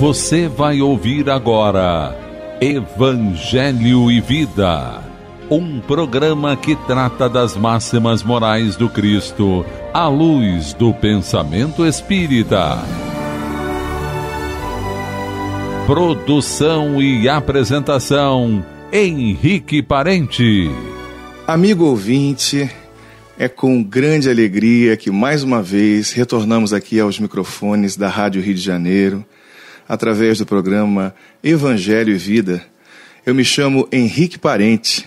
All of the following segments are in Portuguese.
Você vai ouvir agora Evangelho e Vida, um programa que trata das máximas morais do Cristo à luz do pensamento espírita. Produção e apresentação Henrique Parente. Amigo ouvinte, é com grande alegria que mais uma vez retornamos aqui aos microfones da Rádio Rio de Janeiro através do programa Evangelho e Vida. Eu me chamo Henrique Parente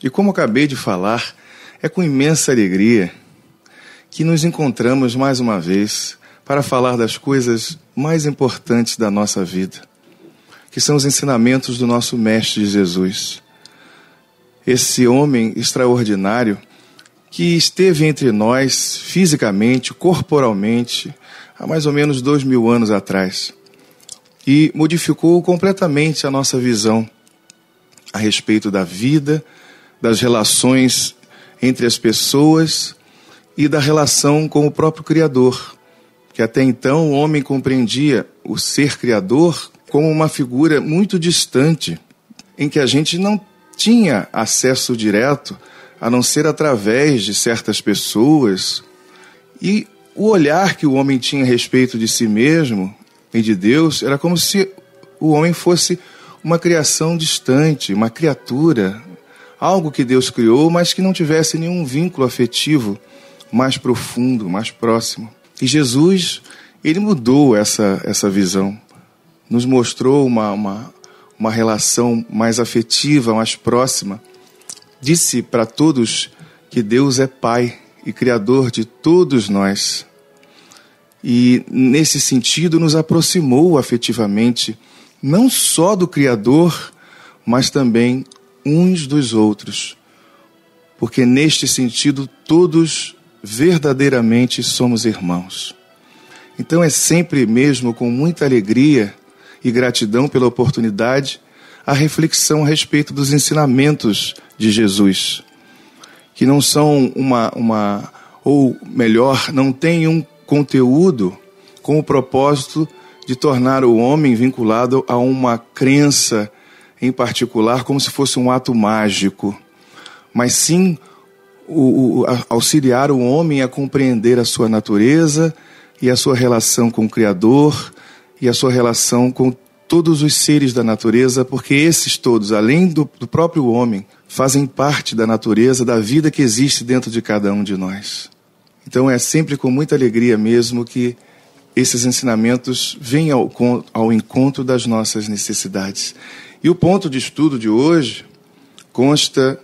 e, como acabei de falar, é com imensa alegria que nos encontramos mais uma vez para falar das coisas mais importantes da nossa vida, que são os ensinamentos do nosso Mestre Jesus. Esse homem extraordinário que esteve entre nós fisicamente, corporalmente, há mais ou menos dois mil anos atrás e modificou completamente a nossa visão a respeito da vida, das relações entre as pessoas e da relação com o próprio Criador. Que até então o homem compreendia o ser criador como uma figura muito distante, em que a gente não tinha acesso direto, a não ser através de certas pessoas. E o olhar que o homem tinha a respeito de si mesmo e de Deus, era como se o homem fosse uma criação distante, uma criatura, algo que Deus criou, mas que não tivesse nenhum vínculo afetivo mais profundo, mais próximo. E Jesus, ele mudou essa, essa visão, nos mostrou uma, uma, uma relação mais afetiva, mais próxima. Disse para todos que Deus é Pai e Criador de todos nós e, nesse sentido, nos aproximou afetivamente, não só do Criador, mas também uns dos outros. Porque, neste sentido, todos verdadeiramente somos irmãos. Então, é sempre mesmo com muita alegria e gratidão pela oportunidade a reflexão a respeito dos ensinamentos de Jesus, que não são uma, uma ou melhor, não tem um conteúdo com o propósito de tornar o homem vinculado a uma crença em particular, como se fosse um ato mágico, mas sim o, o, auxiliar o homem a compreender a sua natureza e a sua relação com o Criador e a sua relação com todos os seres da natureza, porque esses todos, além do, do próprio homem, fazem parte da natureza, da vida que existe dentro de cada um de nós. Então é sempre com muita alegria mesmo que esses ensinamentos vêm ao, ao encontro das nossas necessidades. E o ponto de estudo de hoje consta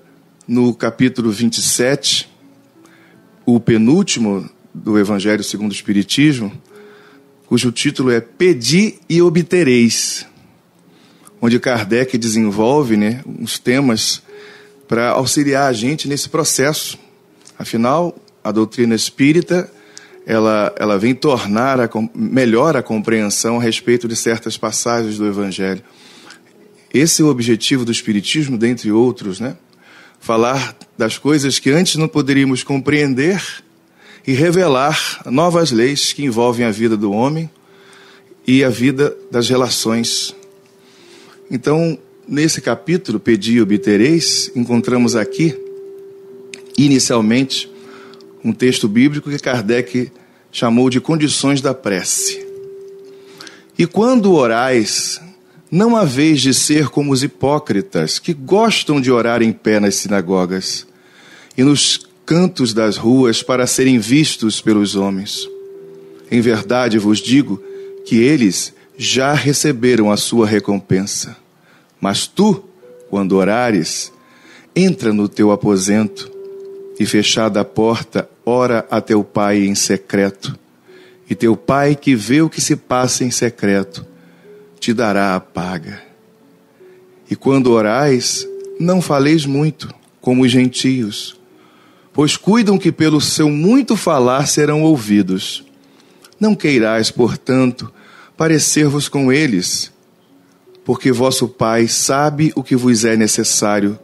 no capítulo 27, o penúltimo do Evangelho segundo o Espiritismo, cujo título é Pedi e Obtereis, onde Kardec desenvolve né, uns temas para auxiliar a gente nesse processo. Afinal, a doutrina espírita ela, ela vem tornar a, melhor a compreensão a respeito de certas passagens do Evangelho. Esse é o objetivo do Espiritismo, dentre outros, né? Falar das coisas que antes não poderíamos compreender e revelar novas leis que envolvem a vida do homem e a vida das relações. Então, nesse capítulo, Pedi e Obtereis, encontramos aqui, inicialmente, um texto bíblico que Kardec chamou de condições da prece. E quando orais, não haveis de ser como os hipócritas, que gostam de orar em pé nas sinagogas e nos cantos das ruas para serem vistos pelos homens. Em verdade vos digo que eles já receberam a sua recompensa. Mas tu, quando orares, entra no teu aposento e fechada a porta, ora a teu pai em secreto. E teu pai que vê o que se passa em secreto, te dará a paga. E quando orais, não faleis muito, como os gentios, pois cuidam que pelo seu muito falar serão ouvidos. Não queirais, portanto, parecer-vos com eles, porque vosso Pai sabe o que vos é necessário,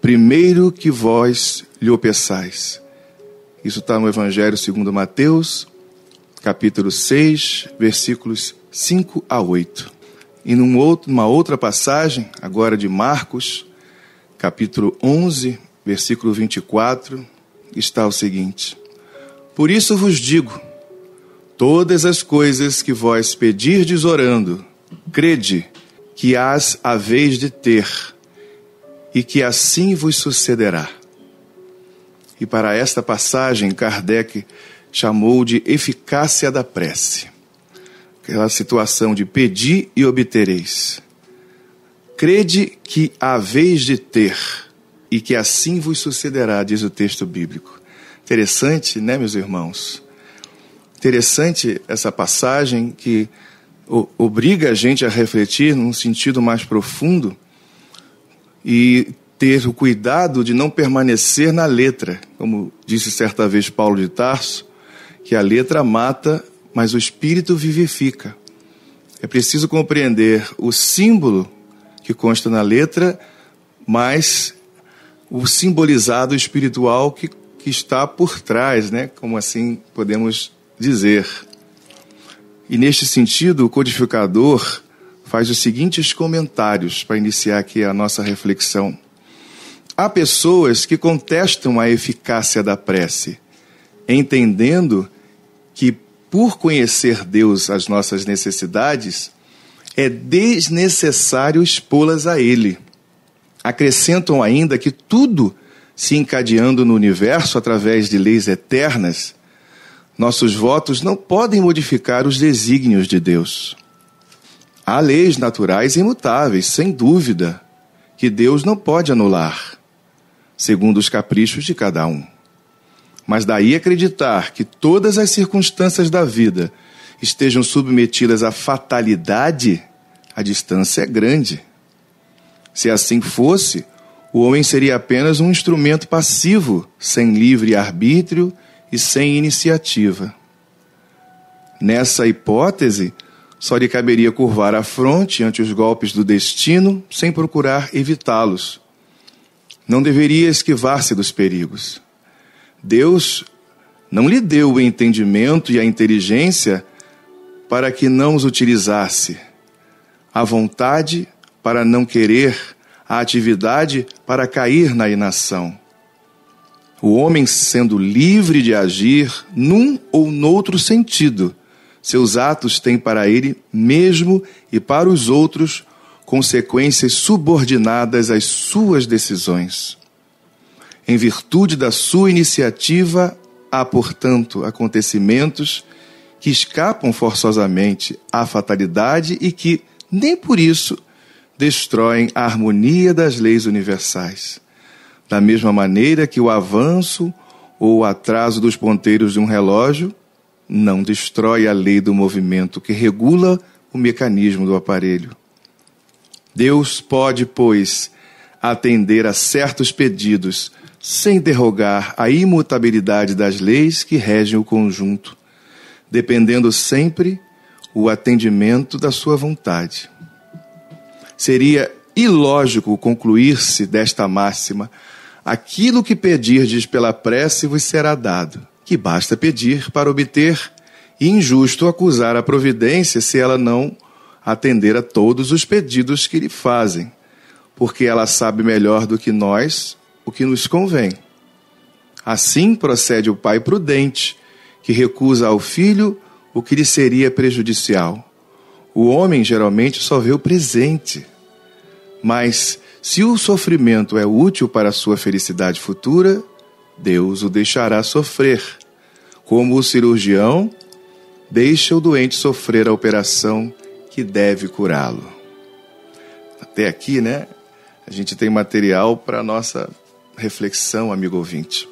primeiro que vós lhe peçais. Isso está no Evangelho segundo Mateus, capítulo 6, versículos 5 a 8. E num outro, numa outra passagem, agora de Marcos, capítulo 11, versículo 24, está o seguinte: Por isso vos digo, todas as coisas que vós pedirdes orando, crede que as haveis de ter, e que assim vos sucederá. E para esta passagem, Kardec chamou de eficácia da prece aquela situação de pedir e obtereis. Crede que haveis de ter, e que assim vos sucederá, diz o texto bíblico. Interessante, né, meus irmãos? Interessante essa passagem que obriga a gente a refletir num sentido mais profundo e ter o cuidado de não permanecer na letra, como disse certa vez Paulo de Tarso, que a letra mata, mas o espírito vivifica. É preciso compreender o símbolo que consta na letra, mas o simbolizado espiritual que, que está por trás, né? como assim podemos dizer. E neste sentido, o codificador faz os seguintes comentários para iniciar aqui a nossa reflexão. Há pessoas que contestam a eficácia da prece, entendendo que, por conhecer Deus as nossas necessidades, é desnecessário expô-las a Ele. Acrescentam ainda que tudo se encadeando no universo através de leis eternas, nossos votos não podem modificar os desígnios de Deus. Há leis naturais imutáveis, sem dúvida, que Deus não pode anular segundo os caprichos de cada um. Mas daí acreditar que todas as circunstâncias da vida estejam submetidas à fatalidade, a distância é grande. Se assim fosse, o homem seria apenas um instrumento passivo, sem livre arbítrio e sem iniciativa. Nessa hipótese, só lhe caberia curvar a fronte ante os golpes do destino sem procurar evitá-los não deveria esquivar-se dos perigos. Deus não lhe deu o entendimento e a inteligência para que não os utilizasse, a vontade para não querer, a atividade para cair na inação. O homem, sendo livre de agir num ou noutro sentido, seus atos têm para ele mesmo e para os outros consequências subordinadas às suas decisões. Em virtude da sua iniciativa, há, portanto, acontecimentos que escapam forçosamente à fatalidade e que, nem por isso, destroem a harmonia das leis universais. Da mesma maneira que o avanço ou o atraso dos ponteiros de um relógio não destrói a lei do movimento que regula o mecanismo do aparelho. Deus pode, pois, atender a certos pedidos sem derrogar a imutabilidade das leis que regem o conjunto, dependendo sempre o atendimento da sua vontade. Seria ilógico concluir-se desta máxima: aquilo que pedirdes pela prece vos será dado, que basta pedir para obter, e injusto acusar a providência se ela não atender a todos os pedidos que lhe fazem, porque ela sabe melhor do que nós o que nos convém. Assim procede o pai prudente, que recusa ao filho o que lhe seria prejudicial. O homem geralmente só vê o presente. Mas se o sofrimento é útil para a sua felicidade futura, Deus o deixará sofrer. Como o cirurgião deixa o doente sofrer a operação que deve curá-lo. Até aqui, né? A gente tem material para nossa reflexão, amigo ouvinte.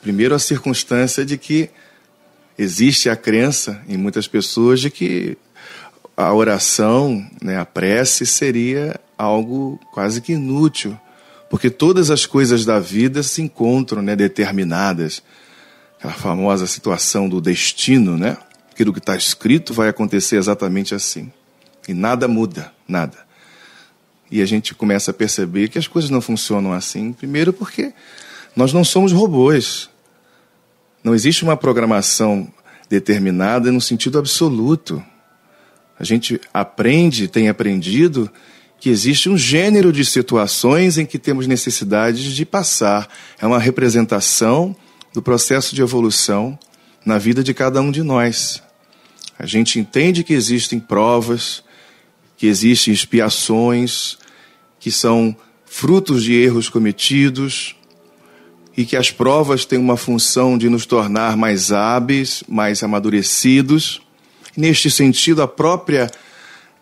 Primeiro, a circunstância de que existe a crença em muitas pessoas de que a oração, né, a prece, seria algo quase que inútil, porque todas as coisas da vida se encontram né, determinadas. Aquela famosa situação do destino, né? aquilo que está escrito vai acontecer exatamente assim. E nada muda, nada. E a gente começa a perceber que as coisas não funcionam assim, primeiro porque nós não somos robôs. Não existe uma programação determinada no sentido absoluto. A gente aprende, tem aprendido que existe um gênero de situações em que temos necessidade de passar. É uma representação do processo de evolução na vida de cada um de nós. A gente entende que existem provas, que existem expiações, que são frutos de erros cometidos e que as provas têm uma função de nos tornar mais hábeis, mais amadurecidos. Neste sentido, a própria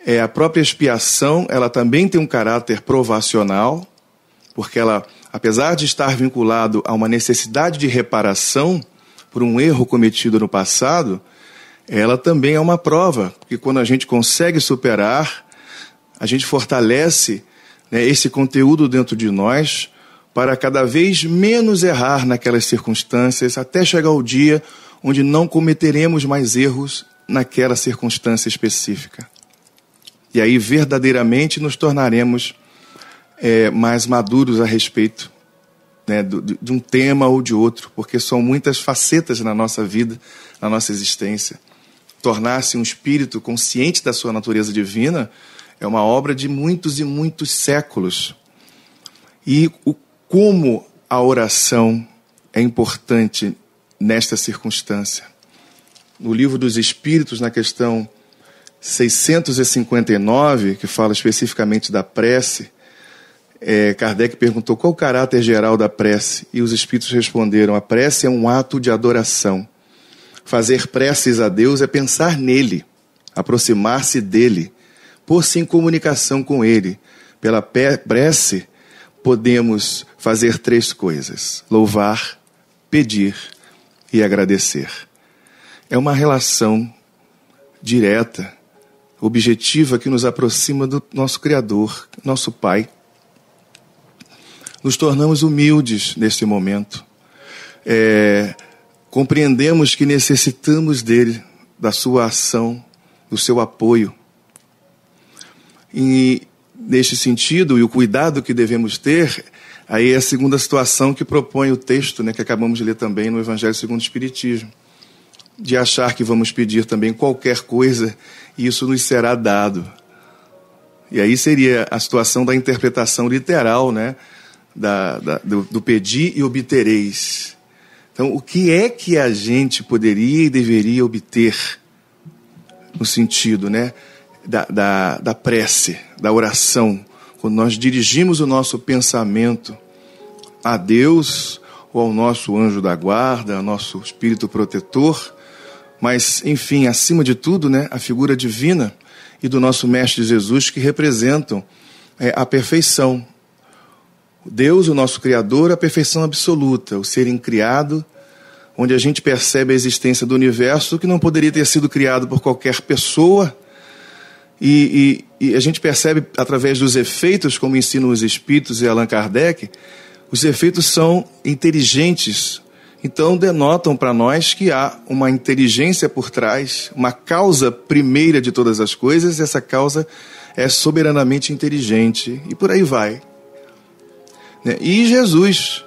é, a própria expiação, ela também tem um caráter provacional, porque ela, apesar de estar vinculado a uma necessidade de reparação, por um erro cometido no passado, ela também é uma prova, porque quando a gente consegue superar, a gente fortalece né, esse conteúdo dentro de nós para cada vez menos errar naquelas circunstâncias, até chegar o dia onde não cometeremos mais erros naquela circunstância específica. E aí verdadeiramente nos tornaremos é, mais maduros a respeito né, de um tema ou de outro, porque são muitas facetas na nossa vida, na nossa existência. Tornar-se um espírito consciente da sua natureza divina é uma obra de muitos e muitos séculos. E o, como a oração é importante nesta circunstância. No livro dos Espíritos, na questão 659, que fala especificamente da prece, é, Kardec perguntou qual o caráter geral da prece, e os espíritos responderam: a prece é um ato de adoração. Fazer preces a Deus é pensar nele, aproximar-se dele, pôr-se em comunicação com ele. Pela prece, podemos fazer três coisas: louvar, pedir e agradecer. É uma relação direta, objetiva, que nos aproxima do nosso Criador, nosso Pai nos tornamos humildes neste momento. É, compreendemos que necessitamos dele, da sua ação, do seu apoio. E, neste sentido, e o cuidado que devemos ter, aí é a segunda situação que propõe o texto, né, que acabamos de ler também no Evangelho segundo o Espiritismo. De achar que vamos pedir também qualquer coisa e isso nos será dado. E aí seria a situação da interpretação literal, né? da, da, do, do pedir e obtereis. Então, o que é que a gente poderia e deveria obter no sentido né, da, da, da prece, da oração, quando nós dirigimos o nosso pensamento a Deus ou ao nosso anjo da guarda, ao nosso espírito protetor, mas, enfim, acima de tudo, né, a figura divina e do nosso Mestre Jesus que representam é, a perfeição, Deus, o nosso Criador, a perfeição absoluta, o ser incriado, onde a gente percebe a existência do universo que não poderia ter sido criado por qualquer pessoa. E, e, e a gente percebe através dos efeitos, como ensinam os espíritos e Allan Kardec, os efeitos são inteligentes, então denotam para nós que há uma inteligência por trás, uma causa primeira de todas as coisas, e essa causa é soberanamente inteligente, e por aí vai. Né? E Jesus,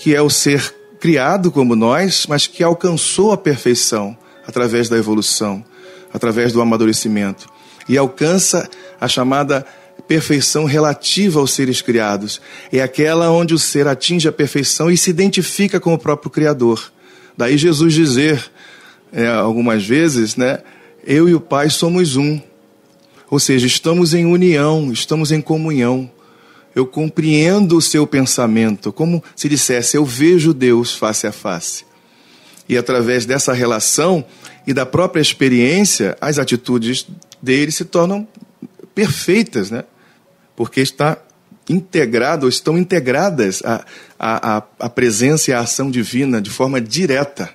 que é o ser criado como nós, mas que alcançou a perfeição através da evolução, através do amadurecimento, e alcança a chamada perfeição relativa aos seres criados. É aquela onde o ser atinge a perfeição e se identifica com o próprio Criador. Daí Jesus dizer, é, algumas vezes, né, eu e o Pai somos um. Ou seja, estamos em união, estamos em comunhão eu compreendo o seu pensamento, como se dissesse, eu vejo Deus face a face. E através dessa relação e da própria experiência, as atitudes dele se tornam perfeitas, né? Porque está integrado, ou estão integradas a, a, a presença e a ação divina de forma direta,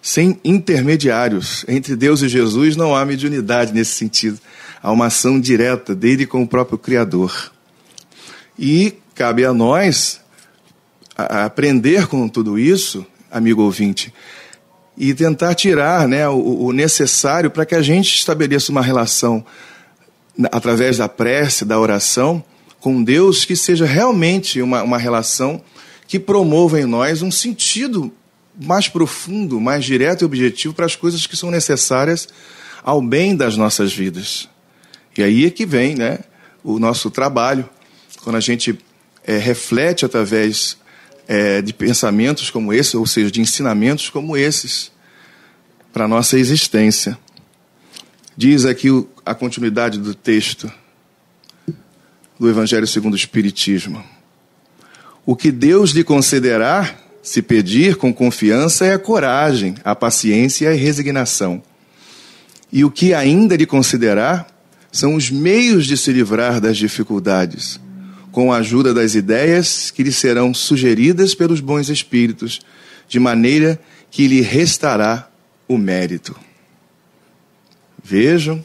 sem intermediários. Entre Deus e Jesus não há mediunidade nesse sentido. Há uma ação direta dele com o próprio Criador. E cabe a nós aprender com tudo isso, amigo ouvinte, e tentar tirar né, o, necessário para que a gente estabeleça uma relação através da prece, da oração, com Deus que seja realmente uma, uma relação que promova em nós um sentido mais profundo, mais direto e objetivo para as coisas que são necessárias ao bem das nossas vidas. E aí é que vem né, o nosso trabalho quando a gente é, reflete através é, de pensamentos como esse, ou seja, de ensinamentos como esses, para a nossa existência. Diz aqui o, a continuidade do texto do Evangelho segundo o Espiritismo. O que Deus lhe concederá, se pedir com confiança, é a coragem, a paciência e a resignação. E o que ainda lhe concederá são os meios de se livrar das dificuldades com a ajuda das ideias que lhe serão sugeridas pelos bons espíritos, de maneira que lhe restará o mérito. Vejam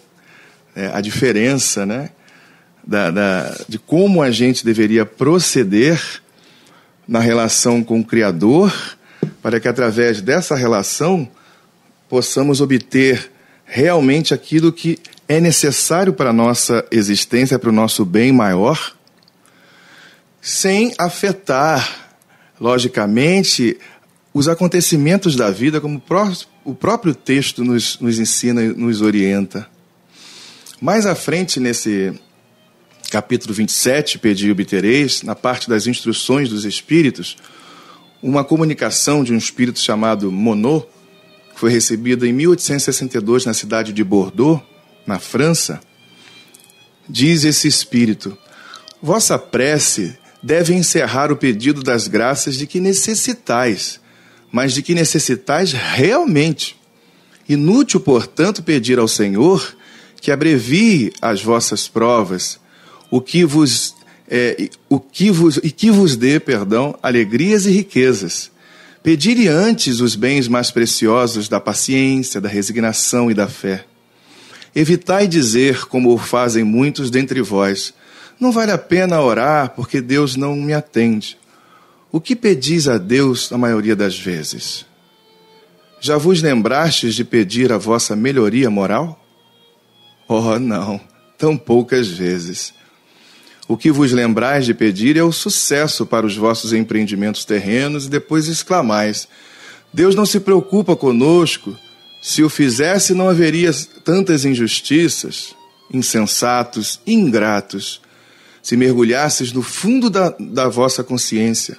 é, a diferença né, da, da, de como a gente deveria proceder na relação com o Criador, para que através dessa relação possamos obter realmente aquilo que é necessário para a nossa existência, para o nosso bem maior sem afetar, logicamente, os acontecimentos da vida, como o próprio texto nos, nos ensina e nos orienta. Mais à frente, nesse capítulo 27, Pedi e obtereis, na parte das instruções dos espíritos, uma comunicação de um espírito chamado Monod, que foi recebida em 1862 na cidade de Bordeaux, na França, diz esse espírito: Vossa prece deve encerrar o pedido das graças de que necessitais, mas de que necessitais realmente. Inútil, portanto, pedir ao Senhor que abrevie as vossas provas, o que vos é, o que vos, e que vos dê, perdão, alegrias e riquezas. Pedire antes os bens mais preciosos da paciência, da resignação e da fé. Evitai dizer, como o fazem muitos dentre vós, não vale a pena orar porque Deus não me atende. O que pedis a Deus a maioria das vezes? Já vos lembrastes de pedir a vossa melhoria moral? Oh, não, tão poucas vezes. O que vos lembrais de pedir é o sucesso para os vossos empreendimentos terrenos e depois exclamais: Deus não se preocupa conosco. Se o fizesse, não haveria tantas injustiças, insensatos, ingratos. Se mergulhasses no fundo da, da vossa consciência,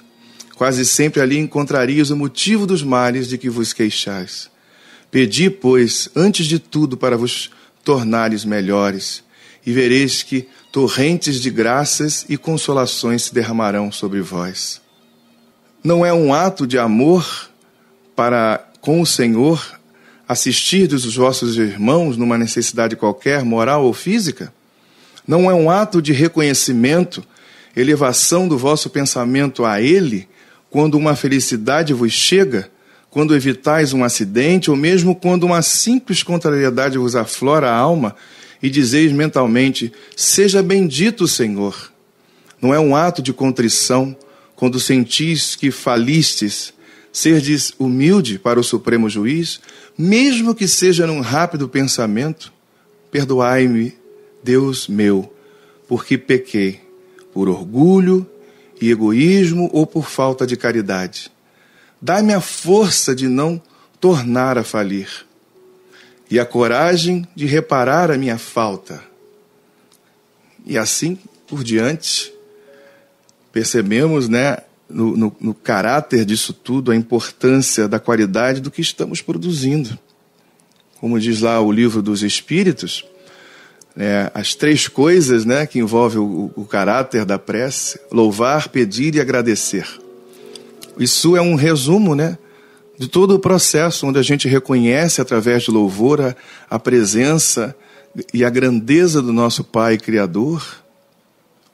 quase sempre ali encontrarias o motivo dos males de que vos queixais. Pedi, pois, antes de tudo para vos tornares melhores, e vereis que torrentes de graças e consolações se derramarão sobre vós. Não é um ato de amor para com o Senhor assistir dos vossos irmãos numa necessidade qualquer, moral ou física? Não é um ato de reconhecimento, elevação do vosso pensamento a Ele, quando uma felicidade vos chega, quando evitais um acidente, ou mesmo quando uma simples contrariedade vos aflora a alma e dizeis mentalmente: Seja bendito o Senhor. Não é um ato de contrição quando sentis que falistes, serdes humilde para o Supremo Juiz, mesmo que seja num rápido pensamento: Perdoai-me, Deus meu, porque pequei, por orgulho e egoísmo ou por falta de caridade. dá me a força de não tornar a falir e a coragem de reparar a minha falta. E assim por diante, percebemos né, no, no, no caráter disso tudo a importância da qualidade do que estamos produzindo. Como diz lá o livro dos Espíritos, é, as três coisas né, que envolvem o, o caráter da prece: louvar, pedir e agradecer. Isso é um resumo né, de todo o processo, onde a gente reconhece através de louvor a, a presença e a grandeza do nosso Pai Criador.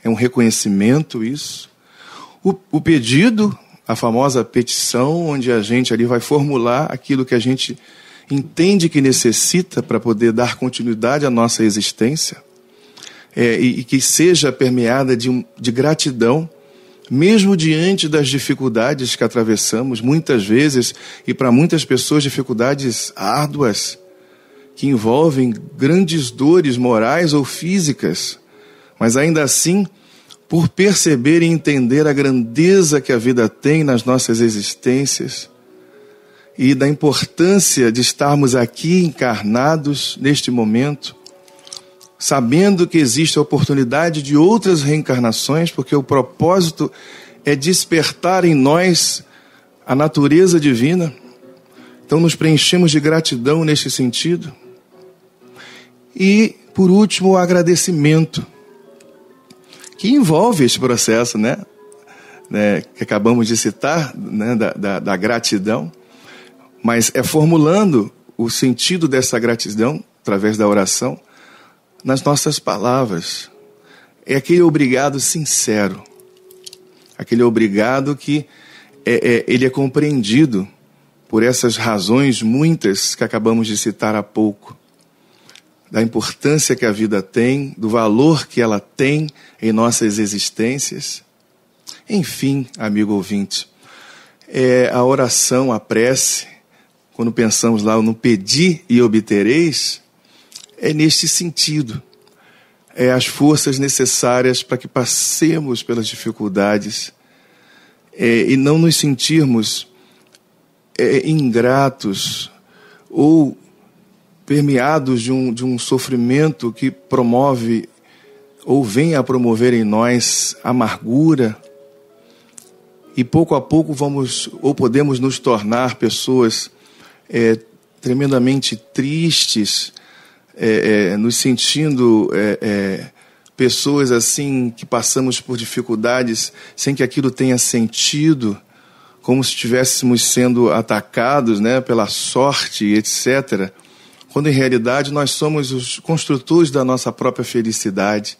É um reconhecimento isso. O, o pedido, a famosa petição, onde a gente ali vai formular aquilo que a gente entende que necessita para poder dar continuidade à nossa existência é, e, e, que seja permeada de, de gratidão, mesmo diante das dificuldades que atravessamos, muitas vezes, e para muitas pessoas, dificuldades árduas, que envolvem grandes dores morais ou físicas, mas ainda assim, por perceber e entender a grandeza que a vida tem nas nossas existências, e da importância de estarmos aqui encarnados neste momento, sabendo que existe a oportunidade de outras reencarnações, porque o propósito é despertar em nós a natureza divina. Então, nos preenchemos de gratidão neste sentido. E, por último, o agradecimento, que envolve este processo, né? né? que acabamos de citar, né? da, da, da gratidão. Mas é formulando o sentido dessa gratidão, através da oração, nas nossas palavras. É aquele obrigado sincero, aquele obrigado que é, é, ele é compreendido por essas razões muitas que acabamos de citar há pouco, da importância que a vida tem, do valor que ela tem em nossas existências. Enfim, amigo ouvinte, é, a oração, a prece, quando pensamos lá no pedir e obtereis, é neste sentido. É as forças necessárias para que passemos pelas dificuldades é, e não nos sentirmos é, ingratos ou permeados de um, de um sofrimento que promove ou vem a promover em nós amargura. E pouco a pouco vamos ou podemos nos tornar pessoas é, tremendamente tristes, é, é, nos sentindo é, é, pessoas assim que passamos por dificuldades sem que aquilo tenha sentido, como se estivéssemos sendo atacados né, pela sorte, etc. Quando em realidade nós somos os construtores da nossa própria felicidade,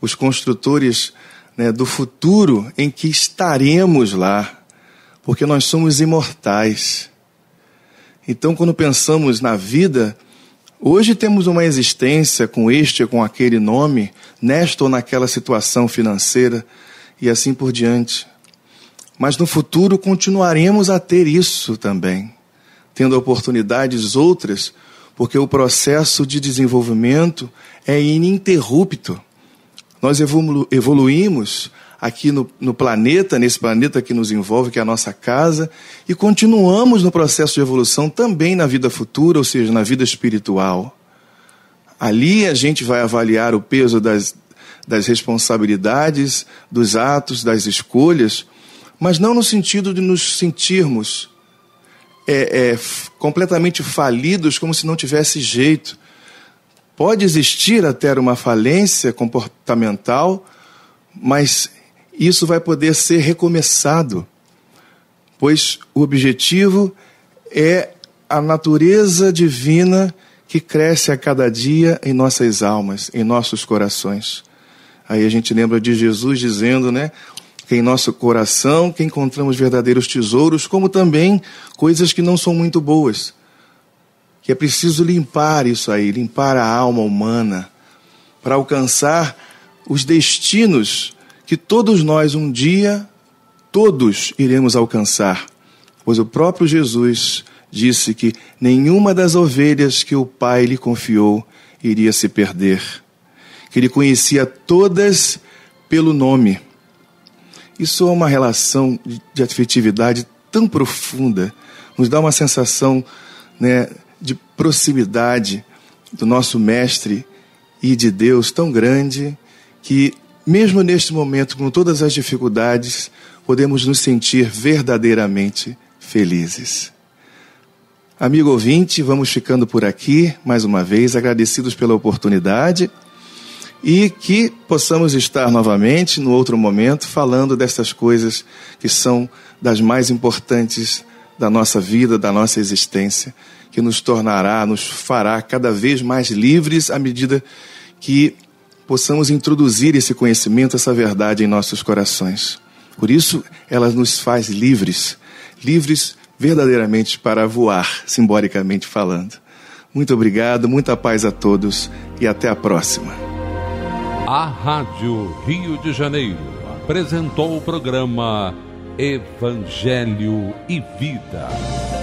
os construtores né, do futuro em que estaremos lá, porque nós somos imortais. Então, quando pensamos na vida, hoje temos uma existência com este ou com aquele nome, nesta ou naquela situação financeira e assim por diante. Mas no futuro continuaremos a ter isso também, tendo oportunidades outras, porque o processo de desenvolvimento é ininterrupto. Nós evolu evoluímos aqui no, no, planeta, nesse planeta que nos envolve, que é a nossa casa, e continuamos no processo de evolução também na vida futura, ou seja, na vida espiritual. Ali a gente vai avaliar o peso das, das responsabilidades, dos atos, das escolhas, mas não no sentido de nos sentirmos é, é, completamente falidos, como se não tivesse jeito. Pode existir até uma falência comportamental, mas isso vai poder ser recomeçado, pois o objetivo é a natureza divina que cresce a cada dia em nossas almas, em nossos corações. Aí a gente lembra de Jesus dizendo, né? Que em nosso coração que encontramos verdadeiros tesouros, como também coisas que não são muito boas. Que é preciso limpar isso aí, limpar a alma humana, para alcançar os destinos que todos nós um dia, todos iremos alcançar, pois o próprio Jesus disse que nenhuma das ovelhas que o Pai lhe confiou iria se perder, que ele conhecia todas pelo nome. Isso é uma relação de afetividade tão profunda, nos dá uma sensação né, de proximidade do nosso Mestre e de Deus tão grande que mesmo neste momento, com todas as dificuldades, podemos nos sentir verdadeiramente felizes. Amigo ouvinte, vamos ficando por aqui, mais uma vez, agradecidos pela oportunidade e que possamos estar novamente, no outro momento, falando dessas coisas que são das mais importantes da nossa vida, da nossa existência, que nos tornará, nos fará cada vez mais livres à medida que possamos introduzir esse conhecimento, essa verdade em nossos corações. Por isso, ela nos faz livres, livres verdadeiramente para voar, simbolicamente falando. Muito obrigado, muita paz a todos e até a próxima. A Rádio Rio de Janeiro apresentou o programa Evangelho e Vida.